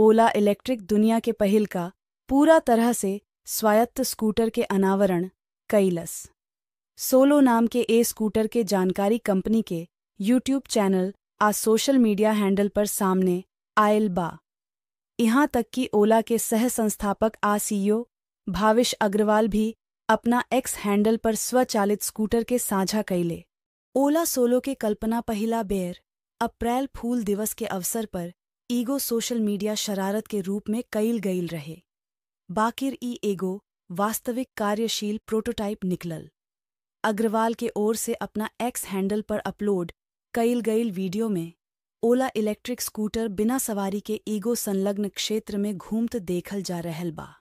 ओला electric दुनिया के पहल का पूरा तरह से स्वायत्त स्कूटर के अनावरण कैलस सोलो नाम के ए स्कूटर के जानकारी कंपनी के यूट्यूब चैनल आ सोशल मीडिया हैंडल पर सामने आयल बा यहां तक कि ओला के सह संस्थापक आ सीईओ भाविश अग्रवाल भी अपना एक्स हैंडल पर स्वचालित स्कूटर के साझा कैले ओला सोलो के कल्पना पहला बेर अप्रैल फूल दिवस के अवसर पर ईगो सोशल मीडिया शरारत के रूप में कईल गईल रहे बाकिर ई एगो वास्तविक कार्यशील प्रोटोटाइप निकलल अग्रवाल के ओर से अपना एक्स हैंडल पर अपलोड कईल गईल वीडियो में ओला इलेक्ट्रिक स्कूटर बिना सवारी के ईगो संलग्न क्षेत्र में घूमत देखल जा रहल बा